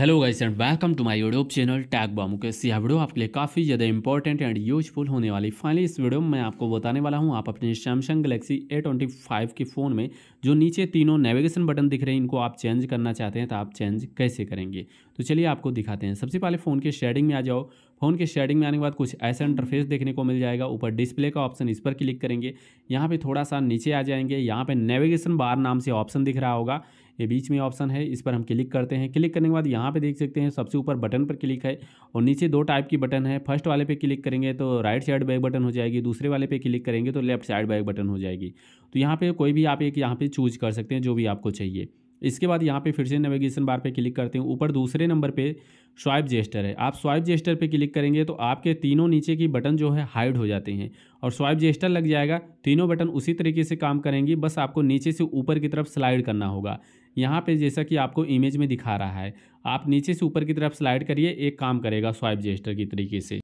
hello guys and welcome to my YouTube channel टैग बा के यह वीडियो आपके लिए काफ़ी ज़्यादा इंपॉर्टेंट एंड यूजफुल होने वाली फाइनली इस वीडियो में मैं आपको बताने वाला हूं आप अपने Samsung Galaxy A twenty five के फ़ोन में जो नीचे तीनों नेविगेशन बटन दिख रहे हैं इनको आप चेंज करना चाहते हैं तो आप चेंज कैसे करेंगे तो चलिए आपको दिखाते हैं सबसे पहले फ़ोन के शेडिंग में आ जाओ फ़ोन के शेडिंग में आने के बाद कुछ ऐसा इंटरफेस देखने को मिल जाएगा ऊपर डिस्प्ले का ऑप्शन इस पर क्लिक करेंगे यहाँ पर थोड़ा सा नीचे आ जाएंगे यहाँ पर नेविगेशन बार नाम से ऑप्शन दिख रहा होगा ये बीच में ऑप्शन है इस पर हम क्लिक करते हैं क्लिक करने के बाद यहाँ पे देख सकते हैं सबसे ऊपर बटन पर क्लिक है और नीचे दो टाइप की बटन है फर्स्ट वाले पे क्लिक करेंगे तो राइट साइड बैक बटन हो जाएगी दूसरे वाले पे क्लिक करेंगे तो लेफ्ट साइड बैक बटन हो जाएगी तो यहाँ पर कोई भी आप एक यहाँ पर चूज कर सकते हैं जो भी आपको चाहिए इसके बाद यहाँ पे फिर से नेविगेशन बार पे क्लिक करते हैं ऊपर दूसरे नंबर पे स्वाइप जेस्टर है आप स्वाइप जेस्टर पे क्लिक करेंगे तो आपके तीनों नीचे की बटन जो है हाइड हो जाते हैं और स्वाइप जेस्टर लग जाएगा तीनों बटन उसी तरीके से काम करेंगी बस आपको नीचे से ऊपर की तरफ स्लाइड करना होगा यहाँ पे जैसा कि आपको इमेज में दिखा रहा है आप नीचे से ऊपर की तरफ स्लाइड करिए एक काम करेगा स्वाइप जेस्टर की तरीके से